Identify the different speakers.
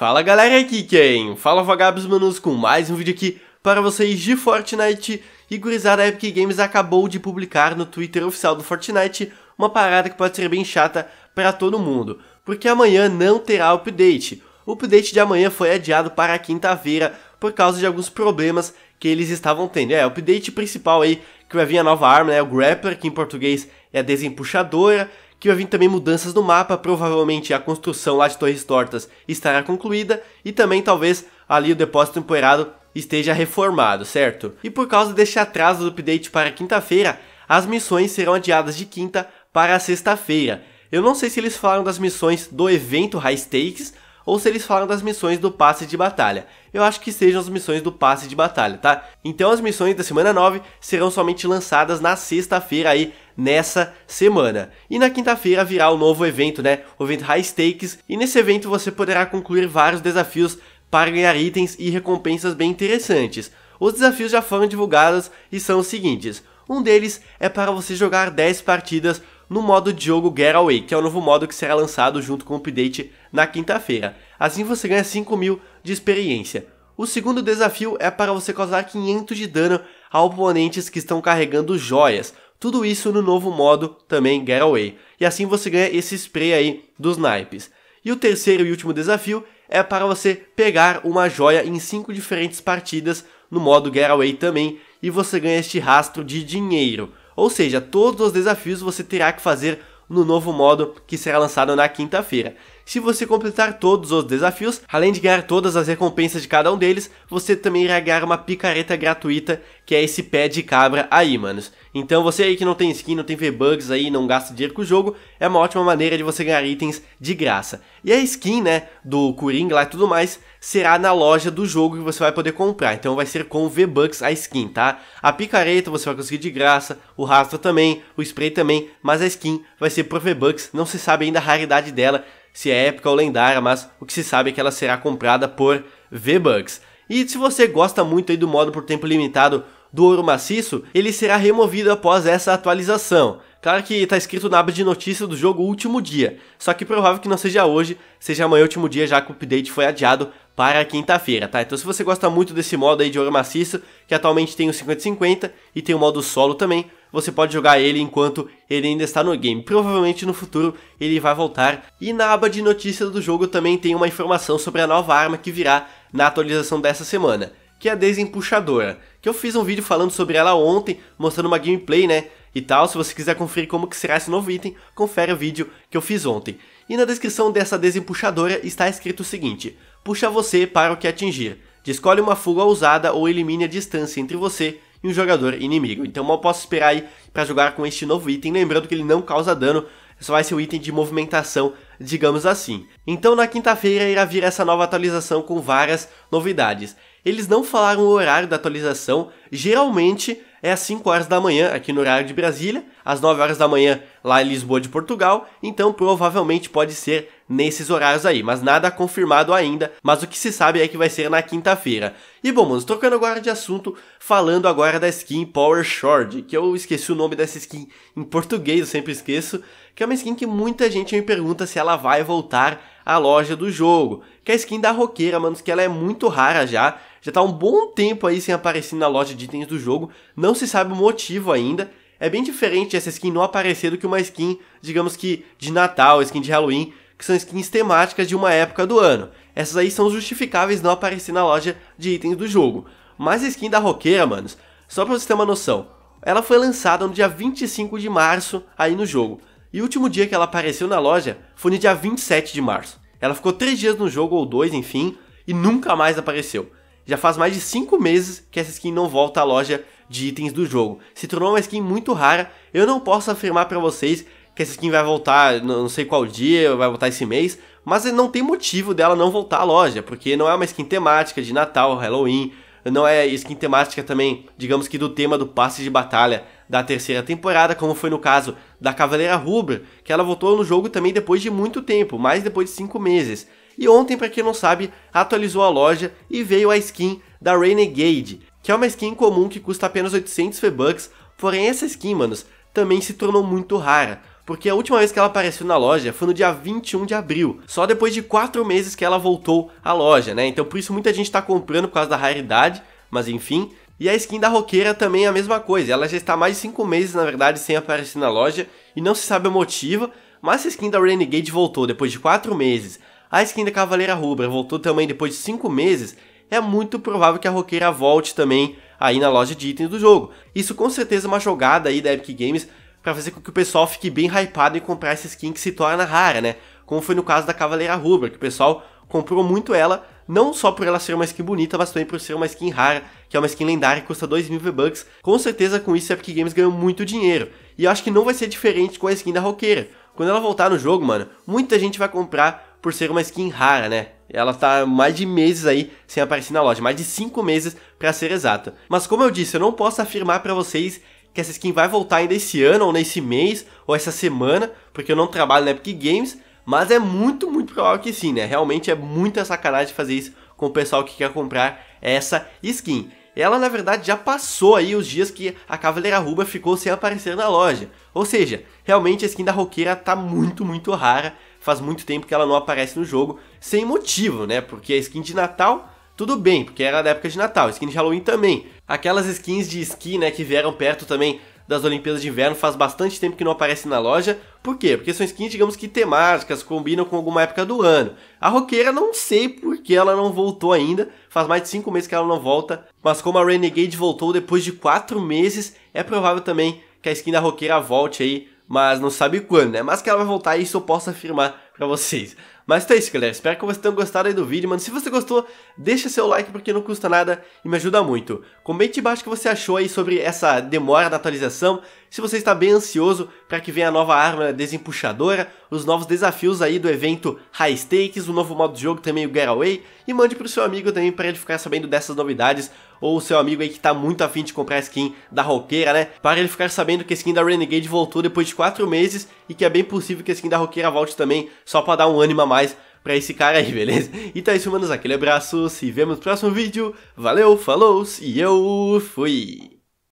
Speaker 1: Fala galera aqui quem? Fala Vagabos Manos com mais um vídeo aqui para vocês de Fortnite e gurizada Epic Games acabou de publicar no Twitter oficial do Fortnite uma parada que pode ser bem chata para todo mundo, porque amanhã não terá update. O update de amanhã foi adiado para quinta-feira por causa de alguns problemas que eles estavam tendo. É, o update principal aí que vai vir a nova arma, né, o Grappler, que em português é a desempuxadora, que vai vir também mudanças no mapa, provavelmente a construção lá de Torres Tortas estará concluída e também talvez ali o depósito empoeirado esteja reformado, certo? E por causa deste atraso do update para quinta-feira, as missões serão adiadas de quinta para sexta-feira. Eu não sei se eles falaram das missões do evento High Stakes ou se eles falam das missões do passe de batalha. Eu acho que sejam as missões do passe de batalha, tá? Então as missões da semana 9 serão somente lançadas na sexta-feira aí, nessa semana. E na quinta-feira virá o um novo evento, né? O evento High Stakes, e nesse evento você poderá concluir vários desafios para ganhar itens e recompensas bem interessantes. Os desafios já foram divulgados e são os seguintes. Um deles é para você jogar 10 partidas no modo de jogo Getaway, que é o novo modo que será lançado junto com o update na quinta-feira. Assim você ganha 5 mil de experiência. O segundo desafio é para você causar 500 de dano a oponentes que estão carregando joias. Tudo isso no novo modo também Getaway. E assim você ganha esse spray aí dos naipes. E o terceiro e último desafio é para você pegar uma joia em cinco diferentes partidas no modo Getaway também, e você ganha este rastro de dinheiro. Ou seja, todos os desafios você terá que fazer no novo modo que será lançado na quinta-feira. Se você completar todos os desafios, além de ganhar todas as recompensas de cada um deles, você também irá ganhar uma picareta gratuita, que é esse pé de cabra aí, manos. Então você aí que não tem skin, não tem V-Bugs aí, não gasta dinheiro com o jogo, é uma ótima maneira de você ganhar itens de graça. E a skin, né, do Coringa lá e tudo mais, será na loja do jogo que você vai poder comprar. Então vai ser com V-Bucks a skin, tá? A picareta você vai conseguir de graça, o rastro também, o spray também, mas a skin vai ser por V-Bucks, não se sabe ainda a raridade dela, se é épica ou lendária, mas o que se sabe é que ela será comprada por V-Bucks. E se você gosta muito aí do modo por tempo limitado do ouro maciço, ele será removido após essa atualização. Claro que está escrito na aba de notícias do jogo último dia, só que provável que não seja hoje, seja amanhã último dia, já que o update foi adiado para quinta-feira, tá? Então se você gosta muito desse modo aí de ouro maciço, que atualmente tem o 50-50 e tem o modo solo também, você pode jogar ele enquanto ele ainda está no game. Provavelmente no futuro ele vai voltar. E na aba de notícias do jogo também tem uma informação sobre a nova arma que virá na atualização dessa semana, que é a desempuxadora, que eu fiz um vídeo falando sobre ela ontem, mostrando uma gameplay, né, e tal. Se você quiser conferir como que será esse novo item, confere o vídeo que eu fiz ontem. E na descrição dessa desempuxadora está escrito o seguinte, puxa você para o que atingir. Escolhe uma fuga ousada ou elimine a distância entre você e um jogador inimigo. Então mal posso esperar aí para jogar com este novo item, lembrando que ele não causa dano, só vai ser um item de movimentação, digamos assim. Então na quinta-feira irá vir essa nova atualização com várias novidades. Eles não falaram o horário da atualização, geralmente é às 5 horas da manhã aqui no horário de Brasília, às 9 horas da manhã lá em Lisboa de Portugal, então provavelmente pode ser nesses horários aí, mas nada confirmado ainda, mas o que se sabe é que vai ser na quinta-feira. E bom, mano, trocando agora de assunto, falando agora da skin Power Short, que eu esqueci o nome dessa skin em português, eu sempre esqueço, que é uma skin que muita gente me pergunta se ela vai voltar à loja do jogo, que é a skin da roqueira, mano, que ela é muito rara já, já está um bom tempo aí sem aparecer na loja de itens do jogo, não se sabe o motivo ainda. É bem diferente essa skin não aparecer do que uma skin, digamos que de Natal, skin de Halloween, que são skins temáticas de uma época do ano. Essas aí são justificáveis não aparecer na loja de itens do jogo. Mas a skin da roqueira, manos, só pra você ter uma noção, ela foi lançada no dia 25 de março aí no jogo. E o último dia que ela apareceu na loja foi no dia 27 de março. Ela ficou 3 dias no jogo ou 2, enfim, e nunca mais apareceu. Já faz mais de 5 meses que essa skin não volta à loja de itens do jogo. Se tornou uma skin muito rara, eu não posso afirmar para vocês que essa skin vai voltar, não sei qual dia, vai voltar esse mês, mas não tem motivo dela não voltar à loja, porque não é uma skin temática de Natal, Halloween, não é skin temática também, digamos que do tema do passe de batalha da terceira temporada, como foi no caso da Cavaleira Rubra, que ela voltou no jogo também depois de muito tempo, mais depois de 5 meses. E ontem, para quem não sabe, atualizou a loja e veio a skin da Renegade, que é uma skin comum que custa apenas 800 V-Bucks, porém essa skin, manos, também se tornou muito rara, porque a última vez que ela apareceu na loja foi no dia 21 de abril, só depois de 4 meses que ela voltou à loja, né? Então por isso muita gente está comprando por causa da raridade, mas enfim. E a skin da roqueira também é a mesma coisa, ela já está mais de 5 meses na verdade sem aparecer na loja e não se sabe o motivo, mas a skin da Renegade voltou depois de 4 meses a skin da Cavaleira Rubra voltou também depois de 5 meses, é muito provável que a Roqueira volte também aí na loja de itens do jogo. Isso com certeza é uma jogada aí da Epic Games para fazer com que o pessoal fique bem hypado em comprar essa skin que se torna rara, né? Como foi no caso da Cavaleira Rubra, que o pessoal comprou muito ela, não só por ela ser uma skin bonita, mas também por ser uma skin rara, que é uma skin lendária e custa 2 mil V-Bucks. Com certeza com isso a Epic Games ganhou muito dinheiro. E eu acho que não vai ser diferente com a skin da Roqueira. Quando ela voltar no jogo, mano, muita gente vai comprar por ser uma skin rara, né? Ela tá mais de meses aí sem aparecer na loja, mais de 5 meses para ser exato. Mas como eu disse, eu não posso afirmar para vocês que essa skin vai voltar ainda esse ano, ou nesse mês, ou essa semana, porque eu não trabalho na Epic Games, mas é muito, muito provável que sim, né? Realmente é muita sacanagem fazer isso com o pessoal que quer comprar essa skin. Ela, na verdade, já passou aí os dias que a Cavaleira Ruba ficou sem aparecer na loja. Ou seja, realmente a skin da Roqueira tá muito, muito rara faz muito tempo que ela não aparece no jogo, sem motivo, né? Porque a skin de Natal tudo bem, porque era da época de Natal, skin de Halloween também. Aquelas skins de esqui, né, que vieram perto também das Olimpíadas de Inverno, faz bastante tempo que não aparecem na loja. Por quê? Porque são skins, digamos que temáticas, combinam com alguma época do ano. A roqueira não sei por que ela não voltou ainda, faz mais de 5 meses que ela não volta, mas como a Renegade voltou depois de 4 meses, é provável também que a skin da roqueira volte aí mas não sabe quando, né? Mas que ela vai voltar e isso eu posso afirmar para vocês. Mas então é isso, galera. Espero que vocês tenham gostado aí do vídeo, mano. Se você gostou, deixa seu like porque não custa nada e me ajuda muito. Comente embaixo o que você achou aí sobre essa demora da atualização, se você está bem ansioso para que venha a nova arma desempuxadora, os novos desafios aí do evento High Stakes, o novo modo de jogo também, o Getaway, e mande pro seu amigo também para ele ficar sabendo dessas novidades, ou o seu amigo aí que tá muito afim de comprar a skin da roqueira, né? Para ele ficar sabendo que a skin da Renegade voltou depois de 4 meses e que é bem possível que a skin da roqueira volte também, só para dar um ânimo a mais pra esse cara aí, beleza? Então tá é isso, manos, aquele abraço, se vemos no próximo vídeo, valeu, falou e eu fui!